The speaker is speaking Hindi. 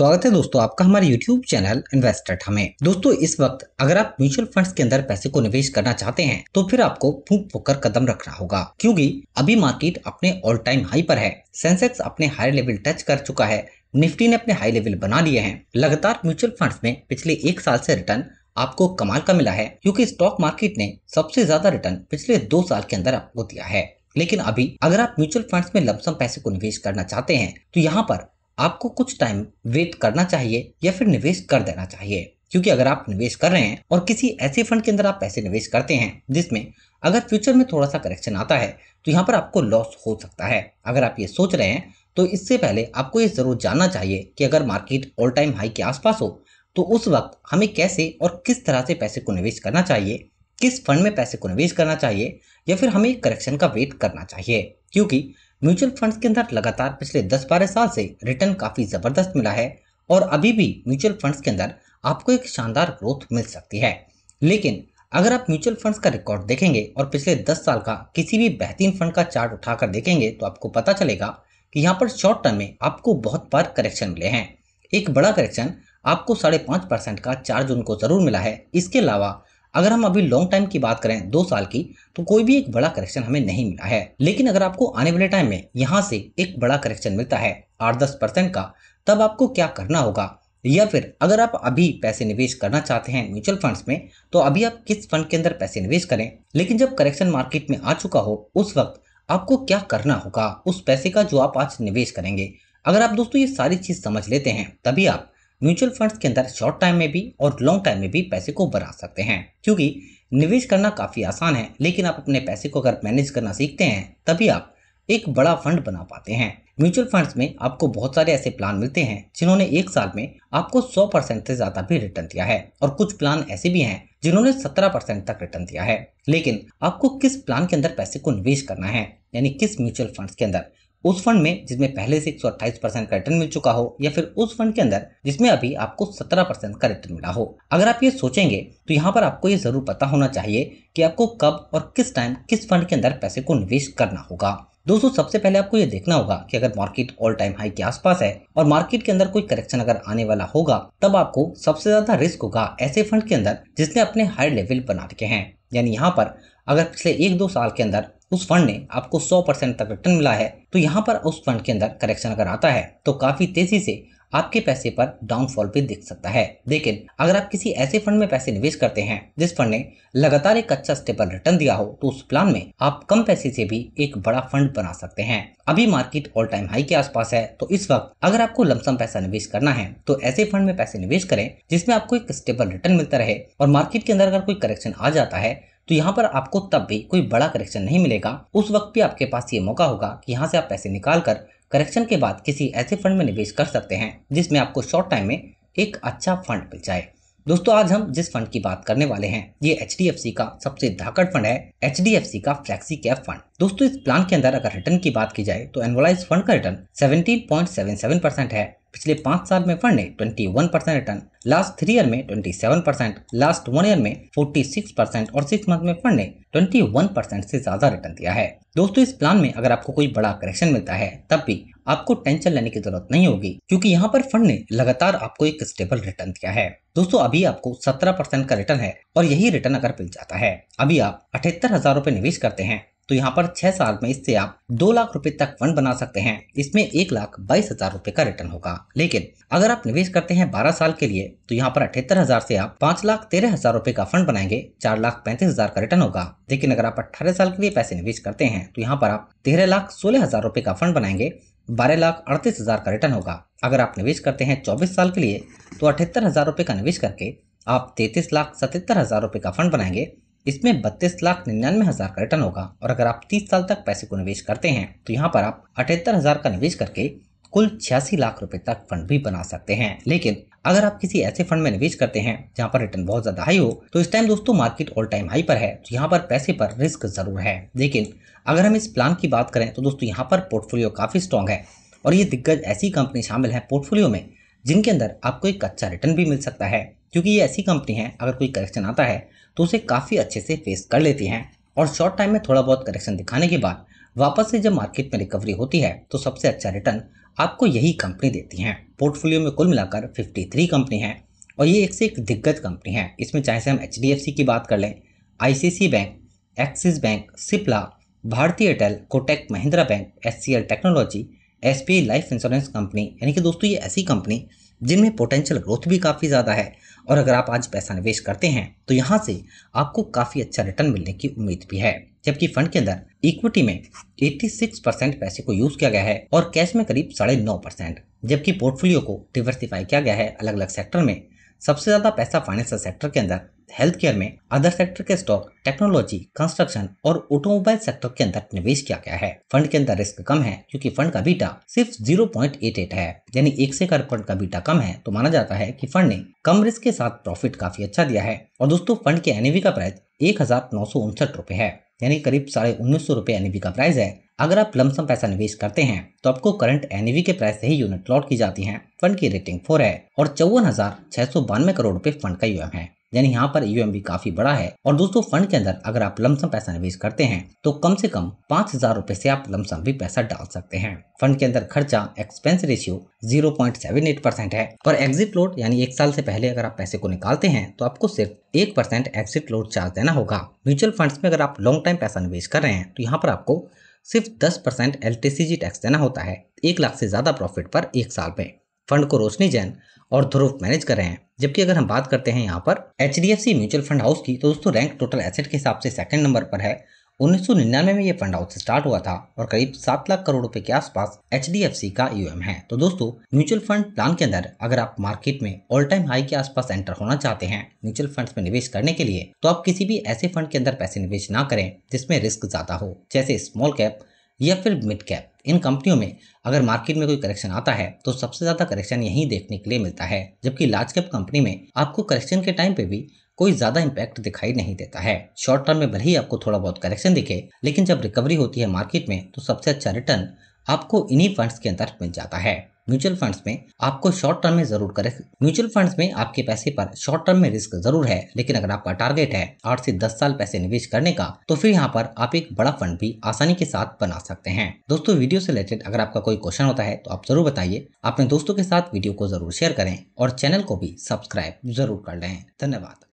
स्वागत है दोस्तों आपका हमारे YouTube चैनल इन्वेस्टर्ट हमें दोस्तों इस वक्त अगर आप म्यूचुअल फंड्स के अंदर पैसे को निवेश करना चाहते हैं तो फिर आपको फूक फूक कर कदम रखना होगा क्योंकि अभी मार्केट अपने ऑल टाइम हाई पर है सेंसेक्स अपने हाई लेवल टच कर चुका है निफ्टी ने अपने हाई लेवल बना लिए हैं लगातार म्यूचुअल फंड में पिछले एक साल ऐसी रिटर्न आपको कमाल का मिला है क्योंकि स्टॉक मार्केट ने सबसे ज्यादा रिटर्न पिछले दो साल के अंदर आपको दिया है लेकिन अभी अगर आप म्यूचुअल फंड्स में लमसम पैसे को निवेश करना चाहते हैं तो यहाँ पर आपको कुछ टाइम वेट करना चाहिए या फिर निवेश कर देना चाहिए क्योंकि अगर आप निवेश कर रहे हैं और किसी ऐसे फंड के अंदर आप पैसे निवेश करते हैं जिसमें अगर फ्यूचर में थोड़ा सा करेक्शन आता है तो यहाँ पर आपको लॉस हो सकता है अगर आप ये सोच रहे हैं तो इससे पहले आपको ये ज़रूर जानना चाहिए कि अगर मार्केट ऑल टाइम हाई के आसपास हो तो उस वक्त हमें कैसे और किस तरह से पैसे को निवेश करना चाहिए किस फंड में पैसे को निवेश करना चाहिए या फिर हमें करेक्शन का वेट करना चाहिए क्योंकि म्यूचुअल फंड्स के अंदर लगातार पिछले 10-12 साल से रिटर्न काफ़ी ज़बरदस्त मिला है और अभी भी म्यूचुअल फंड्स के अंदर आपको एक शानदार ग्रोथ मिल सकती है लेकिन अगर आप म्यूचुअल फंड्स का रिकॉर्ड देखेंगे और पिछले 10 साल का किसी भी बेहतरीन फंड का चार्ट उठाकर देखेंगे तो आपको पता चलेगा कि यहाँ पर शॉर्ट टर्म में आपको बहुत बार करेक्शन मिले हैं एक बड़ा करेक्शन आपको साढ़े पाँच परसेंट का चार्ज उनको ज़रूर मिला है इसके अलावा अगर हम अभी लॉन्ग टाइम की बात करें दो साल की तो कोई भी एक बड़ा करेक्शन हमें नहीं मिला है लेकिन अगर आपको आने वाले टाइम में यहाँ से एक बड़ा करेक्शन मिलता है आठ दस परसेंट का तब आपको क्या करना होगा या फिर अगर आप अभी पैसे निवेश करना चाहते हैं म्यूचुअल फंड्स में तो अभी आप किस फंड के अंदर पैसे निवेश करें लेकिन जब करेक्शन मार्केट में आ चुका हो उस वक्त आपको क्या करना होगा उस पैसे का जो आप आज निवेश करेंगे अगर आप दोस्तों ये सारी चीज़ समझ लेते हैं तभी आप म्यूचुअल फंड्स के अंदर शॉर्ट टाइम में भी और लॉन्ग टाइम में भी पैसे को बढ़ा सकते हैं क्योंकि निवेश करना काफ़ी आसान है लेकिन आप अपने पैसे को अगर मैनेज करना सीखते हैं तभी आप एक बड़ा फंड बना पाते हैं म्यूचुअल फंड्स में आपको बहुत सारे ऐसे प्लान मिलते हैं जिन्होंने एक साल में आपको 100 परसेंट से ज्यादा भी रिटर्न दिया है और कुछ प्लान ऐसे भी हैं जिन्होंने 17 परसेंट तक रिटर्न दिया है लेकिन आपको किस प्लान के अंदर पैसे को निवेश करना है यानी किस म्यूचुअल फंड्स के अंदर उस फंड में जिसमें पहले से एक परसेंट का रिटर्न मिल चुका हो या फिर उस फंड के अंदर जिसमें अभी आपको 17 परसेंट का रिटर्न मिला हो अगर आप ये सोचेंगे तो यहाँ पर आपको ये जरूर पता होना चाहिए कि आपको कब और किस टाइम किस फंड के अंदर पैसे को निवेश करना होगा दोस्तों सबसे पहले आपको ये देखना होगा कि अगर मार्केट ऑल टाइम हाई के आसपास है और मार्केट के अंदर कोई करेक्शन अगर आने वाला होगा तब आपको सबसे ज्यादा रिस्क होगा ऐसे फंड के अंदर जिसने अपने हाई लेवल बना रखे हैं यानी यहाँ पर अगर पिछले एक दो साल के अंदर उस फंड ने आपको 100 परसेंट तक रिटर्न मिला है तो यहाँ पर उस फंड के अंदर करेक्शन अगर आता है तो काफी तेजी से आपके पैसे पर डाउनफॉल भी दिख सकता है लेकिन अगर आप किसी ऐसे फंड में पैसे निवेश करते हैं जिस फंड ने लगातार एक अच्छा स्टेबल रिटर्न दिया हो तो उस प्लान में आप कम पैसे से भी एक बड़ा फंड बना सकते हैं अभी मार्केट ऑल टाइम हाई के आसपास है तो इस वक्त अगर आपको लमसम पैसा निवेश करना है तो ऐसे फंड में पैसे निवेश करें जिसमें आपको एक स्टेबल रिटर्न मिलता रहे और मार्केट के अंदर अगर कोई करेक्शन आ जाता है तो यहाँ पर आपको तब भी कोई बड़ा करेक्शन नहीं मिलेगा उस वक्त भी आपके पास ये मौका होगा कि यहाँ से आप पैसे निकाल कर करेक्शन के बाद किसी ऐसे फंड में निवेश कर सकते हैं जिसमें आपको शॉर्ट टाइम में एक अच्छा फंड मिल जाए दोस्तों आज हम जिस फंड की बात करने वाले हैं ये एच का सबसे धाकड़ फंड है एच का फ्लैक्सी कैप फंड दोस्तों इस प्लान के अंदर अगर रिटर्न की बात की जाए तो एनवलाइज फंड का रिटर्न 17.77 परसेंट है पिछले पांच साल में फंड ने 21 percent return last three year में 27 परसेंट लास्ट वन ईयर में 46 परसेंट और सिक्स मंथ में फंड ने 21 परसेंट से ज्यादा रिटर्न दिया है दोस्तों इस प्लान में अगर आपको कोई बड़ा करेक्शन मिलता है तब भी आपको टेंशन लेने की जरूरत नहीं होगी क्योंकि यहाँ पर फंड ने लगातार आपको एक स्टेबल रिटर्न दिया है दोस्तों अभी आपको 17 परसेंट का रिटर्न है और यही रिटर्न अगर मिल जाता है अभी आप अठहत्तर हजार रूपए निवेश करते हैं तो यहाँ पर छह साल में इससे आप दो लाख रुपए तक फंड बना सकते हैं इसमें एक लाख बाईस हजार रूपए का रिटर्न होगा लेकिन अगर आप निवेश करते हैं बारह साल के लिए तो यहाँ पर अठहत्तर हजार से आप पाँच लाख तेरह हजार रूपए का फंड बनाएंगे चार लाख पैंतीस हजार का रिटर्न होगा लेकिन अगर आप अठारह साल के लिए पैसे निवेश करते हैं तो यहाँ पर आप तेरह लाख सोलह हजार रूपए का फंड बनाएंगे बारह लाख अड़तीस हजार का रिटर्न होगा अगर आप निवेश करते हैं चौबीस साल के लिए तो अठहत्तर हजार रूपए का निवेश करके आप तैतीस लाख सतहत्तर हजार रूपए का फंड बनाएंगे इसमें बत्तीस लाख निन्यानवे हजार का रिटर्न होगा और अगर आप तीस साल तक पैसे को निवेश करते हैं तो यहाँ पर आप अठहत्तर हजार का निवेश करके कुल छियासी लाख रुपए तक फंड भी बना सकते हैं लेकिन अगर आप किसी ऐसे फंड में निवेश करते हैं जहाँ पर रिटर्न बहुत ज्यादा हाई हो तो इस टाइम दोस्तों मार्केट ऑल टाइम हाई पर है तो यहाँ पर पैसे पर रिस्क जरूर है लेकिन अगर हम इस प्लान की बात करें तो दोस्तों यहाँ पर पोर्टफोलियो काफी स्ट्रांग है और ये दिग्गज ऐसी कंपनी शामिल है पोर्टफोलियो में जिनके अंदर आपको एक अच्छा रिटर्न भी मिल सकता है क्योंकि ये ऐसी कंपनी है अगर कोई करेक्शन आता है तो उसे काफ़ी अच्छे से फेस कर लेती हैं और शॉर्ट टाइम में थोड़ा बहुत करेक्शन दिखाने के बाद वापस से जब मार्केट में रिकवरी होती है तो सबसे अच्छा रिटर्न आपको यही कंपनी देती हैं पोर्टफोलियो में कुल मिलाकर 53 कंपनी हैं और ये एक से एक दिग्गज कंपनी है इसमें चाहे से हम एच की बात कर लें I bank Axis bank Cipla Bharti Airtel Kotak Mahindra bank S technology S life insurance company यानी कि दोस्तों ये ऐसी कंपनी जिनमें पोटेंशियल ग्रोथ भी काफ़ी ज़्यादा है और अगर आप आज पैसा निवेश करते हैं तो यहाँ से आपको काफ़ी अच्छा रिटर्न मिलने की उम्मीद भी है जबकि फंड के अंदर इक्विटी में 86 परसेंट पैसे को यूज किया गया है और कैश में करीब साढ़े नौ परसेंट जबकि पोर्टफोलियो को डिवर्सिफाई किया गया है अलग अलग सेक्टर में सबसे ज़्यादा पैसा फाइनेंशियल सेक्टर के अंदर हेल्थ केयर में अदर सेक्टर के स्टॉक टेक्नोलॉजी कंस्ट्रक्शन और ऑटोमोबाइल सेक्टर के अंदर निवेश किया गया है फंड के अंदर रिस्क कम है क्योंकि फंड का बीटा सिर्फ 0.88 है यानी एक से कर फंड का बीटा कम है तो माना जाता है कि फंड ने कम रिस्क के साथ प्रॉफिट काफी अच्छा दिया है और दोस्तों फंड के एनएवी का प्राइस एक हजार नौ सौ उनसठ रुपए है यानी करीब साढ़े उन्नीस सौ रुपए एनईवी का प्राइस है अगर आप लमसम पैसा निवेश करते हैं तो आपको करंट एनईवी के प्राइस से ही यूनिट लॉट की जाती है फंड की रेटिंग फोर है और चौवन हजार छह सौ बानवे करोड़ रूपए फंड का यू है यानी यहाँ पर यू भी काफी बड़ा है और दोस्तों फंड के अंदर अगर आप लमसम पैसा निवेश करते हैं तो कम से कम पाँच हजार रूपए से आप लमसम भी पैसा डाल सकते हैं फंड के अंदर खर्चा expense ratio zero point seven eight percent है और एग्जिट लोड यानी एक साल से पहले अगर आप पैसे को निकालते हैं तो आपको सिर्फ एक परसेंट एग्जिट लोड चार्ज देना होगा म्यूचुअल फंड्स में अगर आप लॉन्ग टाइम पैसा निवेश कर रहे हैं तो यहाँ पर आपको सिर्फ 10 परसेंट एल टैक्स देना होता है एक लाख से ज़्यादा प्रॉफिट पर एक साल में फंड को रोशनी जैन और ध्रुव मैनेज कर रहे हैं जबकि अगर हम बात करते हैं यहाँ पर एच म्यूचुअल फंड हाउस की तो दोस्तों रैंक टोटल एसेट के हिसाब से सेकंड नंबर पर है उन्नीस में ये फंड हाउस स्टार्ट हुआ था और करीब सात लाख करोड़ रुपए के आसपास एच का यू e है तो दोस्तों म्यूचुअल फंड प्लान के अंदर अगर आप मार्केट में ऑल टाइम हाई के आसपास एंटर होना चाहते हैं म्यूचुअल फंड में निवेश करने के लिए तो आप किसी भी ऐसे फंड के अंदर पैसे निवेश ना करें जिसमें रिस्क ज्यादा हो जैसे स्मॉल कैप या फिर मिड कैप इन कंपनियों में अगर मार्केट में कोई करेक्शन आता है तो सबसे ज्यादा करेक्शन यही देखने के लिए मिलता है जबकि लार्ज कैप कंपनी में आपको करेक्शन के टाइम पे भी कोई ज़्यादा इम्पैक्ट दिखाई नहीं देता है शॉर्ट टर्म में भले ही आपको थोड़ा बहुत करेक्शन दिखे लेकिन जब रिकवरी होती है मार्केट में तो सबसे अच्छा रिटर्न आपको इन्हीं फंड्स के अंदर मिल जाता है म्यूचुअल फंड्स में आपको शॉर्ट टर्म में जरूर करे म्यूचुअल फंड्स में आपके पैसे पर शॉर्ट टर्म में रिस्क जरूर है लेकिन अगर आपका टारगेट है आठ से दस साल पैसे निवेश करने का तो फिर यहाँ पर आप एक बड़ा फंड भी आसानी के साथ बना सकते हैं दोस्तों वीडियो से रिलेटेड अगर आपका कोई क्वेश्चन होता है तो आप जरूर बताइए अपने दोस्तों के साथ वीडियो को जरूर शेयर करें और चैनल को भी सब्सक्राइब जरूर कर लें धन्यवाद